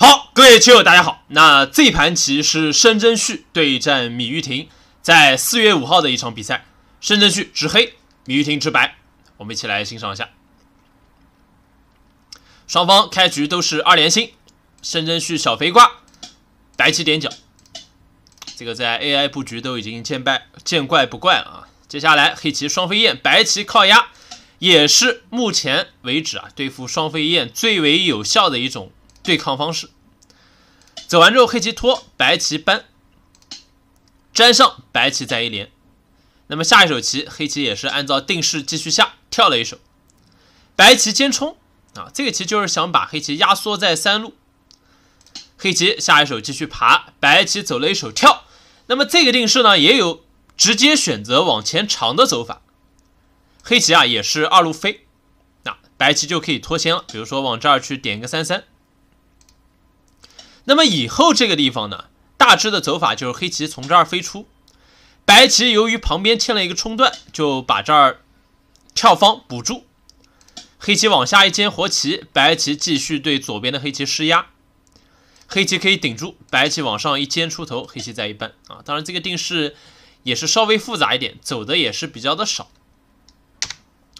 好，各位棋友，大家好。那这盘棋是申真旭对战芈玉婷，在四月五号的一场比赛。申真旭执黑，芈玉婷执白。我们一起来欣赏一下。双方开局都是二连星，申真旭小飞挂，白棋点角。这个在 AI 布局都已经见败见怪不怪了啊。接下来黑棋双飞燕，白棋靠压，也是目前为止啊对付双飞燕最为有效的一种。对抗方式，走完之后黑棋拖，白棋搬，粘上白棋再一连。那么下一手棋，黑棋也是按照定式继续下，跳了一手，白棋尖冲啊，这个棋就是想把黑棋压缩在三路。黑棋下一手继续爬，白棋走了一手跳。那么这个定式呢，也有直接选择往前长的走法。黑棋啊也是二路飞，那白棋就可以脱先了，比如说往这儿去点个三三。那么以后这个地方呢，大致的走法就是黑棋从这儿飞出，白棋由于旁边欠了一个冲段，就把这儿跳方补住，黑棋往下一尖活棋，白棋继续对左边的黑棋施压，黑棋可以顶住，白棋往上一尖出头，黑棋在一扳啊，当然这个定式也是稍微复杂一点，走的也是比较的少。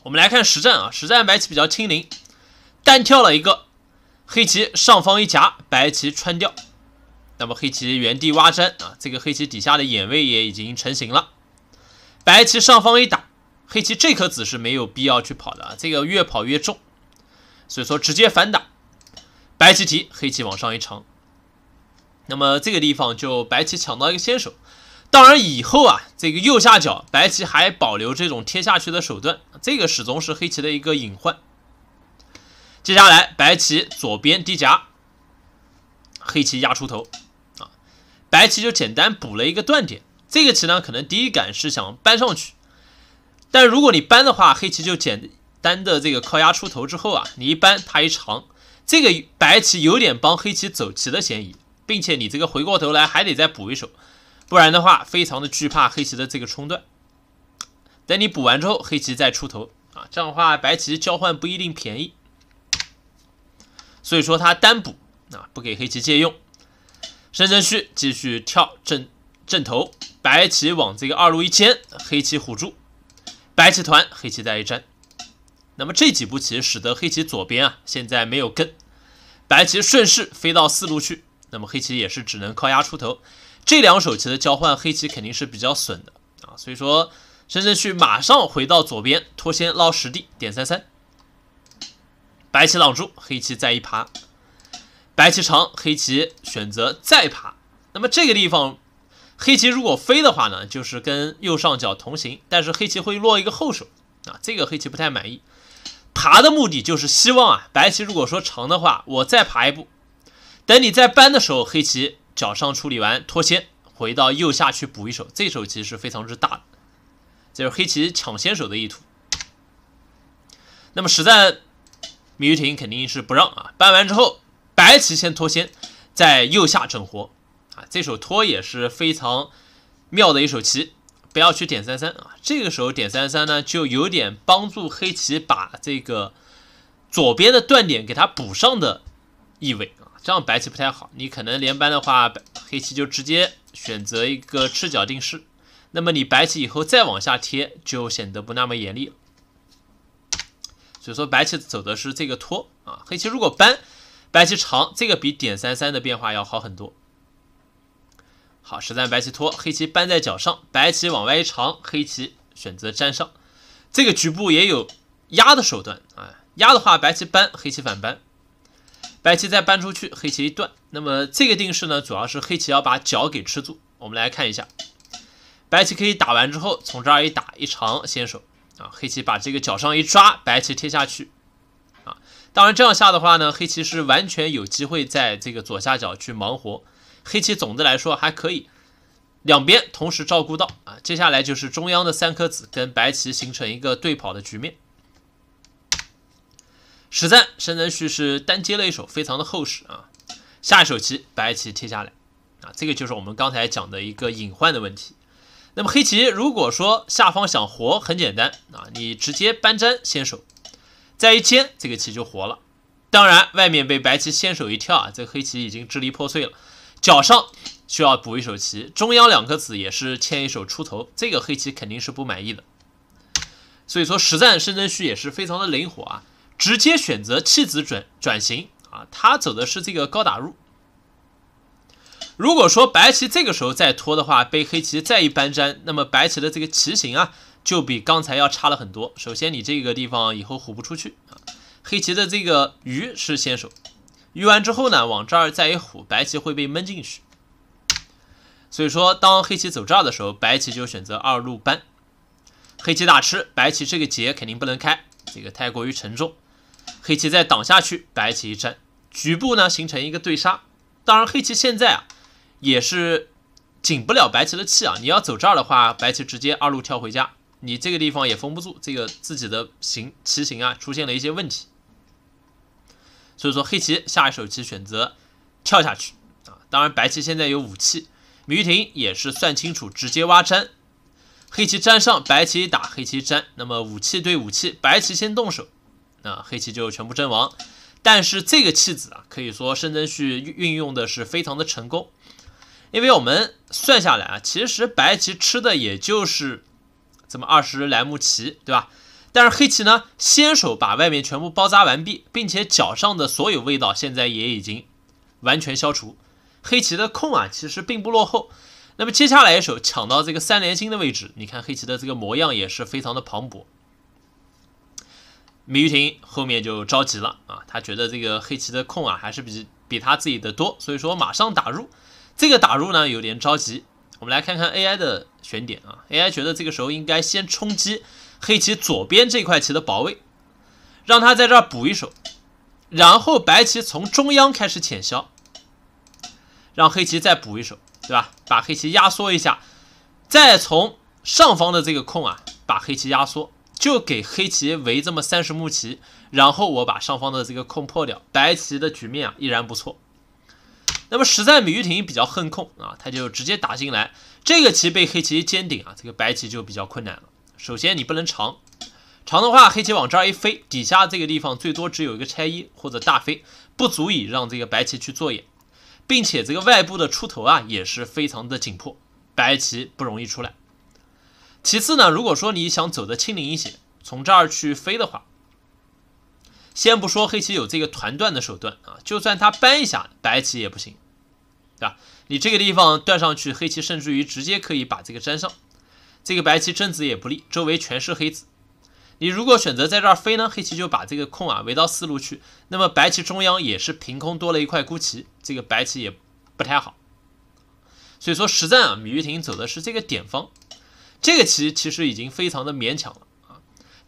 我们来看实战啊，实战白棋比较轻灵，单跳了一个。黑棋上方一夹，白棋穿掉。那么黑棋原地挖粘啊，这个黑棋底下的眼位也已经成型了。白棋上方一打，黑棋这颗子是没有必要去跑的啊，这个越跑越重。所以说直接反打，白棋提，黑棋往上一长。那么这个地方就白棋抢到一个先手。当然以后啊，这个右下角白棋还保留这种贴下去的手段，这个始终是黑棋的一个隐患。接下来，白棋左边低夹，黑棋压出头啊，白棋就简单补了一个断点。这个棋呢，可能第一感是想搬上去，但如果你搬的话，黑棋就简单的这个靠压出头之后啊，你一搬它一长，这个白棋有点帮黑棋走棋的嫌疑，并且你这个回过头来还得再补一手，不然的话，非常的惧怕黑棋的这个冲断。等你补完之后，黑棋再出头啊，这样的话白棋交换不一定便宜。所以说他单补啊，不给黑棋借用。深圳区继续跳正正头，白棋往这个二路一牵，黑棋虎住，白棋团，黑棋再一粘。那么这几步棋使得黑棋左边啊现在没有根，白棋顺势飞到四路去，那么黑棋也是只能靠压出头。这两手棋的交换，黑棋肯定是比较损的啊。所以说深圳区马上回到左边拖先捞实地，点三三。白棋挡住，黑棋再一爬，白棋长，黑棋选择再爬。那么这个地方，黑棋如果飞的话呢，就是跟右上角同行，但是黑棋会落一个后手啊。这个黑棋不太满意，爬的目的就是希望啊，白棋如果说长的话，我再爬一步，等你再搬的时候，黑棋脚上处理完脱先，回到右下去补一手，这手棋是非常之大的，这是黑棋抢先手的意图。那么实战。米玉婷肯定是不让啊，搬完之后，白棋先脱先，在右下整活啊，这手拖也是非常妙的一手棋，不要去点三三啊，这个时候点三三呢，就有点帮助黑棋把这个左边的断点给它补上的意味啊，这样白棋不太好，你可能连扳的话，黑棋就直接选择一个赤脚定式，那么你白棋以后再往下贴，就显得不那么严厉。就说白棋走的是这个拖啊，黑棋如果扳，白棋长，这个比点三三的变化要好很多。好，实战白棋拖，黑棋扳在角上，白棋往外一长，黑棋选择粘上。这个局部也有压的手段啊，压的话白棋扳，黑棋反扳，白棋再扳出去，黑棋一断。那么这个定式呢，主要是黑棋要把角给吃住。我们来看一下，白棋可以打完之后，从这儿一打一长，先手。啊，黑棋把这个角上一抓，白棋贴下去。啊，当然这样下的话呢，黑棋是完全有机会在这个左下角去忙活。黑棋总的来说还可以，两边同时照顾到。啊，接下来就是中央的三颗子跟白棋形成一个对跑的局面。实战，申真旭是单接了一手，非常的厚实啊。下一手棋，白棋贴下来。啊，这个就是我们刚才讲的一个隐患的问题。那么黑棋如果说下方想活很简单啊，你直接搬粘先手，再一尖，这个棋就活了。当然外面被白棋先手一跳啊，这黑棋已经支离破碎了，脚上需要补一手棋，中央两颗子也是欠一手出头，这个黑棋肯定是不满意的。所以说实战申真谞也是非常的灵活啊，直接选择弃子转转型啊，他走的是这个高打入。如果说白棋这个时候再拖的话，被黑棋再一扳粘，那么白棋的这个棋形啊，就比刚才要差了很多。首先，你这个地方以后虎不出去啊。黑棋的这个鱼是先手，鱼完之后呢，往这儿再一虎，白棋会被闷进去。所以说，当黑棋走这儿的时候，白棋就选择二路扳，黑棋大吃，白棋这个劫肯定不能开，这个太过于沉重。黑棋再挡下去，白棋一粘，局部呢形成一个对杀。当然，黑棋现在啊。也是紧不了白棋的气啊！你要走这儿的话，白棋直接二路跳回家，你这个地方也封不住这个自己的形棋形啊，出现了一些问题。所以说黑棋下一手棋选择跳下去啊！当然白棋现在有武器，米玉婷也是算清楚，直接挖粘。黑棋粘上，白棋打黑棋粘，那么武器对武器，白棋先动手啊，黑棋就全部阵亡。但是这个棋子啊，可以说申真旭运用的是非常的成功。因为我们算下来啊，其实白棋吃的也就是这么二十来目棋，对吧？但是黑棋呢，先手把外面全部包扎完毕，并且脚上的所有味道现在也已经完全消除。黑棋的空啊，其实并不落后。那么接下来一手抢到这个三连星的位置，你看黑棋的这个模样也是非常的磅礴。米玉婷后面就着急了啊，他觉得这个黑棋的空啊，还是比比他自己的多，所以说马上打入。这个打入呢有点着急，我们来看看 AI 的选点啊。AI 觉得这个时候应该先冲击黑棋左边这块棋的保卫，让他在这儿补一手，然后白棋从中央开始浅消，让黑棋再补一手，对吧？把黑棋压缩一下，再从上方的这个空啊，把黑棋压缩，就给黑棋围这么三十目棋，然后我把上方的这个空破掉，白棋的局面啊依然不错。那么实在米玉婷比较恨控啊，他就直接打进来，这个棋被黑棋尖顶啊，这个白棋就比较困难了。首先你不能长，长的话黑棋往这儿一飞，底下这个地方最多只有一个拆一或者大飞，不足以让这个白棋去做眼，并且这个外部的出头啊也是非常的紧迫，白棋不容易出来。其次呢，如果说你想走得轻灵一些，从这儿去飞的话。先不说黑棋有这个团断的手段啊，就算他搬一下白棋也不行，对吧？你这个地方断上去，黑棋甚至于直接可以把这个粘上，这个白棋正子也不利，周围全是黑子。你如果选择在这儿飞呢，黑棋就把这个空啊围到四路去，那么白棋中央也是凭空多了一块孤棋，这个白棋也不太好。所以说实战啊，米玉婷走的是这个点方，这个棋其实已经非常的勉强了。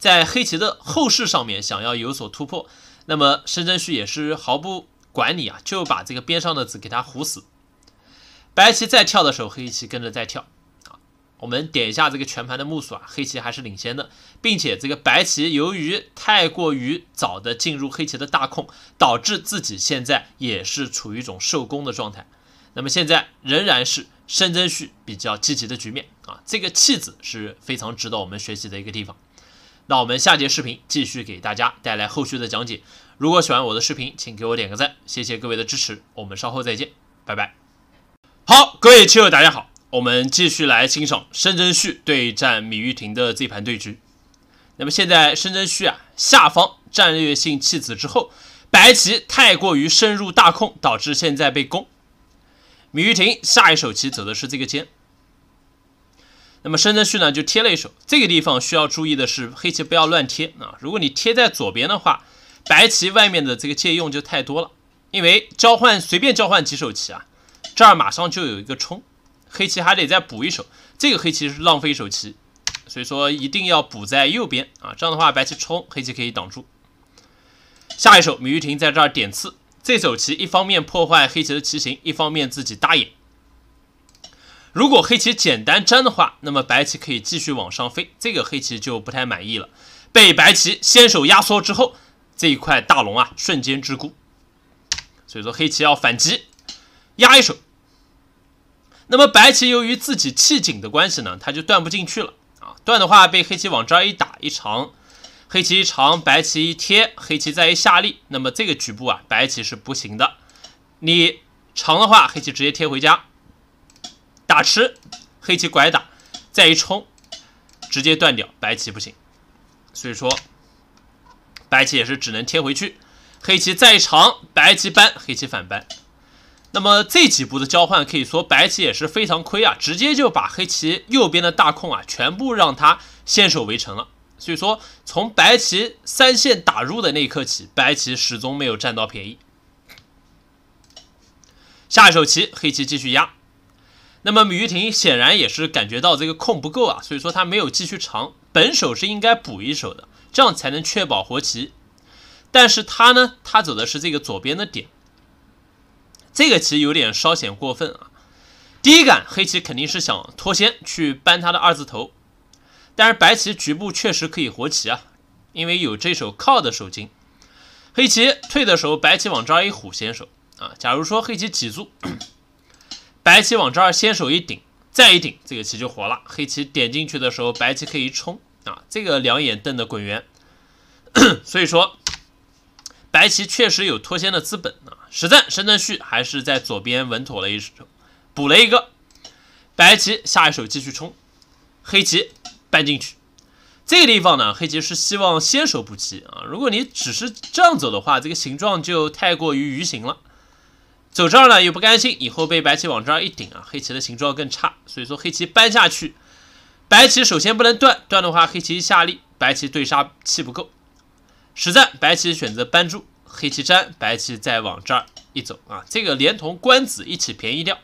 在黑棋的后势上面想要有所突破，那么申真旭也是毫不管理啊，就把这个边上的子给它糊死。白棋再跳的时候，黑棋跟着再跳啊。我们点一下这个全盘的目数啊，黑棋还是领先的，并且这个白棋由于太过于早的进入黑棋的大空，导致自己现在也是处于一种受攻的状态。那么现在仍然是申真谞比较积极的局面啊，这个弃子是非常值得我们学习的一个地方。那我们下节视频继续给大家带来后续的讲解。如果喜欢我的视频，请给我点个赞，谢谢各位的支持。我们稍后再见，拜拜。好，各位棋友，大家好，我们继续来欣赏申真旭对战米玉婷的这盘对局。那么现在申真旭啊，下方战略性弃子之后，白棋太过于深入大空，导致现在被攻。米玉婷下一手棋走的是这个尖。那么申真谞呢就贴了一手，这个地方需要注意的是黑棋不要乱贴啊。如果你贴在左边的话，白棋外面的这个借用就太多了，因为交换随便交换几手棋啊，这儿马上就有一个冲，黑棋还得再补一手，这个黑棋是浪费一手棋，所以说一定要补在右边啊，这样的话白棋冲黑棋可以挡住。下一手芈玉婷在这儿点刺，这手棋一方面破坏黑棋的棋形，一方面自己搭眼。如果黑棋简单粘的话，那么白棋可以继续往上飞，这个黑棋就不太满意了，被白棋先手压缩之后，这一块大龙啊瞬间桎梏，所以说黑棋要反击，压一手。那么白棋由于自己气紧的关系呢，它就断不进去了啊，断的话被黑棋往这儿一打一长，黑棋一长，白棋一贴，黑棋再一下力，那么这个局部啊，白棋是不行的，你长的话，黑棋直接贴回家。打吃，黑棋拐打，再一冲，直接断掉，白棋不行，所以说白棋也是只能贴回去，黑棋再长，白棋扳，黑棋反扳。那么这几步的交换，可以说白棋也是非常亏啊，直接就把黑棋右边的大空啊，全部让他先手围城了。所以说从白棋三线打入的那一刻起，白棋始终没有占到便宜。下一手棋，黑棋继续压。那么米玉婷显然也是感觉到这个空不够啊，所以说他没有继续长，本手是应该补一手的，这样才能确保活棋。但是他呢，他走的是这个左边的点，这个棋有点稍显过分啊。第一感黑棋肯定是想脱先去搬他的二字头，但是白棋局部确实可以活棋啊，因为有这手靠的手筋。黑棋退的时候，白棋往这儿一虎先手啊，假如说黑棋挤住。白棋往这儿先手一顶，再一顶，这个棋就活了。黑棋点进去的时候，白棋可以冲啊，这个两眼瞪得滚圆。所以说，白棋确实有脱先的资本啊。实战申正旭还是在左边稳妥了一手，补了一个。白棋下一手继续冲，黑棋搬进去。这个地方呢，黑棋是希望先手补棋啊。如果你只是这样走的话，这个形状就太过于鱼形了。走这儿呢又不甘心，以后被白棋往这儿一顶啊，黑棋的形状更差，所以说黑棋搬下去，白棋首先不能断，断的话黑棋下力，白棋对杀气不够。实战白棋选择搬住，黑棋粘，白棋再往这儿一走啊，这个连同官子一起便宜掉。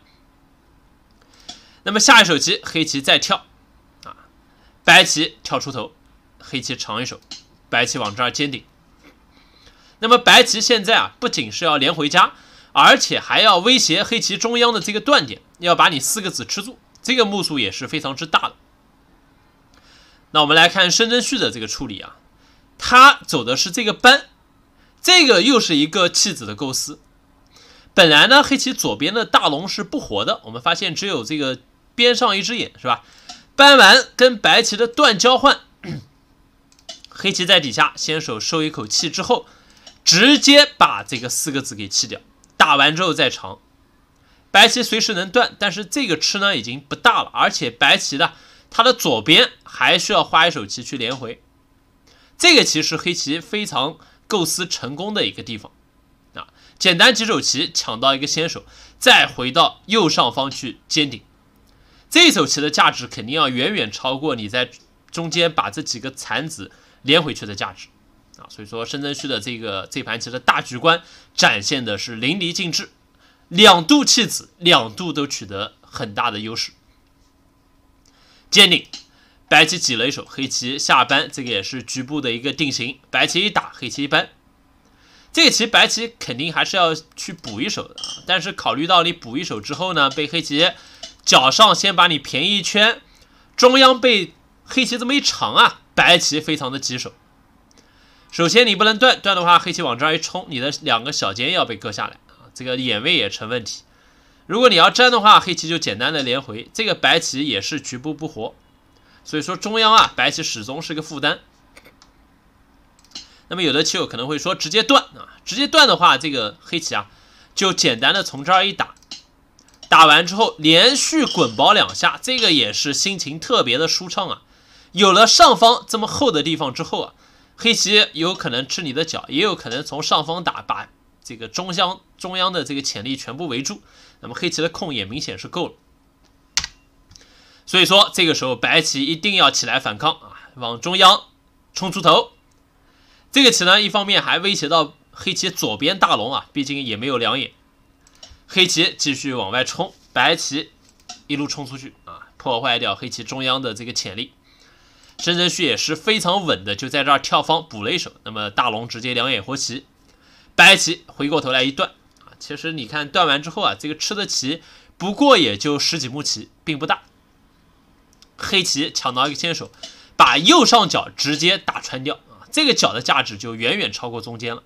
那么下一手棋，黑棋再跳啊，白棋跳出头，黑棋长一手，白棋往这儿尖顶。那么白棋现在啊，不仅是要连回家。而且还要威胁黑棋中央的这个断点，要把你四个子吃住，这个目数也是非常之大的。那我们来看申真旭的这个处理啊，他走的是这个扳，这个又是一个弃子的构思。本来呢，黑棋左边的大龙是不活的，我们发现只有这个边上一只眼是吧？搬完跟白棋的断交换，黑棋在底下先手收一口气之后，直接把这个四个子给弃掉。打完之后再长，白棋随时能断，但是这个吃呢已经不大了，而且白棋的它的左边还需要花一手棋去连回，这个棋是黑棋非常构思成功的一个地方啊，简单几手棋抢到一个先手，再回到右上方去尖顶，这一手棋的价值肯定要远远超过你在中间把这几个残子连回去的价值。啊，所以说，深圳区的这个这盘棋的大局观展现的是淋漓尽致，两度弃子，两度都取得很大的优势。坚定，白棋挤了一手，黑棋下扳，这个也是局部的一个定型。白棋一打，黑棋一扳，这棋白棋肯定还是要去补一手的，但是考虑到你补一手之后呢，被黑棋脚上先把你便宜一圈，中央被黑棋这么一长啊，白棋非常的棘手。首先，你不能断，断的话，黑棋往这儿一冲，你的两个小尖要被割下来啊，这个眼位也成问题。如果你要粘的话，黑棋就简单的连回，这个白棋也是局部不活，所以说中央啊，白棋始终是个负担。那么有的棋友可能会说，直接断啊，直接断的话，这个黑棋啊，就简单的从这儿一打，打完之后连续滚薄两下，这个也是心情特别的舒畅啊。有了上方这么厚的地方之后啊。黑棋有可能吃你的角，也有可能从上方打，把这个中央中央的这个潜力全部围住。那么黑棋的空也明显是够了，所以说这个时候白棋一定要起来反抗啊，往中央冲出头。这个棋呢，一方面还威胁到黑棋左边大龙啊，毕竟也没有两眼。黑棋继续往外冲，白棋一路冲出去啊，破坏掉黑棋中央的这个潜力。申真旭也是非常稳的，就在这儿跳方补了一手，那么大龙直接两眼活棋，白棋回过头来一断啊，其实你看断完之后啊，这个吃的棋不过也就十几目棋，并不大。黑棋抢到一个先手，把右上角直接打穿掉啊，这个角的价值就远远超过中间了。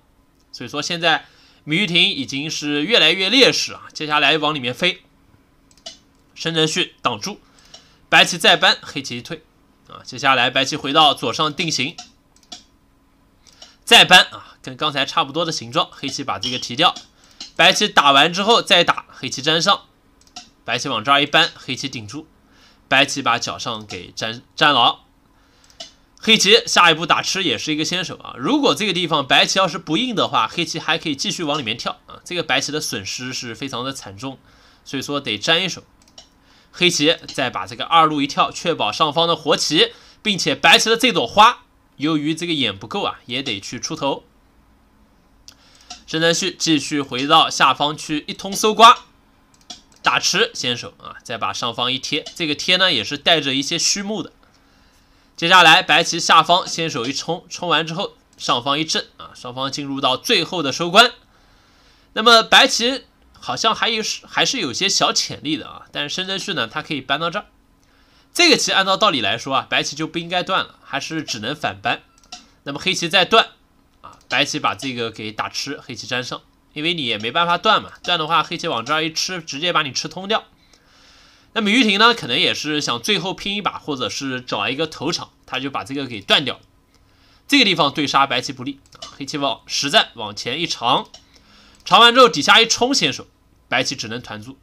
所以说现在米玉婷已经是越来越劣势啊，接下来往里面飞，申真旭挡住，白棋再搬，黑棋一退。啊，接下来白棋回到左上定型，再搬啊，跟刚才差不多的形状。黑棋把这个提掉，白棋打完之后再打，黑棋粘上，白棋往这儿一搬，黑棋顶住，白棋把角上给粘粘牢。黑棋下一步打吃也是一个先手啊。如果这个地方白棋要是不硬的话，黑棋还可以继续往里面跳啊。这个白棋的损失是非常的惨重，所以说得粘一手。黑棋再把这个二路一跳，确保上方的活棋，并且白棋的这朵花，由于这个眼不够啊，也得去出头。只能谞继续回到下方去一通搜刮，打吃先手啊，再把上方一贴，这个贴呢也是带着一些虚目的。接下来白棋下方先手一冲，冲完之后上方一震啊，双方进入到最后的收官。那么白棋。好像还有是还是有些小潜力的啊，但是深圳旭呢，它可以搬到这儿。这个棋按照道理来说啊，白棋就不应该断了，还是只能反扳。那么黑棋再断啊，白棋把这个给打吃，黑棋粘上，因为你也没办法断嘛，断的话黑棋往这儿一吃，直接把你吃通掉。那么于婷呢，可能也是想最后拼一把，或者是找一个头场，他就把这个给断掉。这个地方对杀白棋不利黑棋往实战往前一长。逃完之后底下一冲先手，白棋只能团住，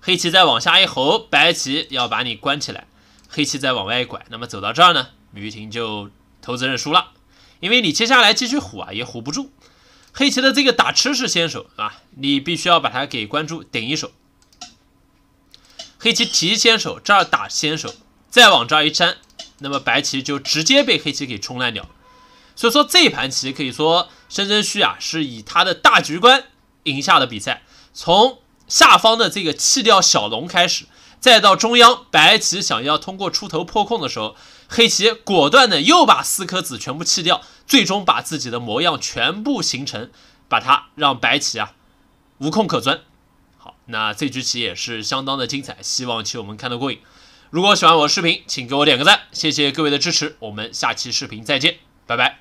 黑棋再往下一吼，白棋要把你关起来，黑棋再往外拐，那么走到这儿呢，吕婷就投资认输了，因为你接下来继续虎啊也虎不住，黑棋的这个打吃是先手啊，你必须要把它给关住顶一手，黑棋提先手这儿打先手，再往这儿一粘，那么白棋就直接被黑棋给冲烂掉，所以说这盘棋可以说。申真谞啊，是以他的大局观赢下的比赛。从下方的这个弃掉小龙开始，再到中央白棋想要通过出头破空的时候，黑棋果断的又把四颗子全部弃掉，最终把自己的模样全部形成，把它让白棋啊无空可钻。好，那这局棋也是相当的精彩，希望棋友们看得过瘾。如果喜欢我的视频，请给我点个赞，谢谢各位的支持。我们下期视频再见，拜拜。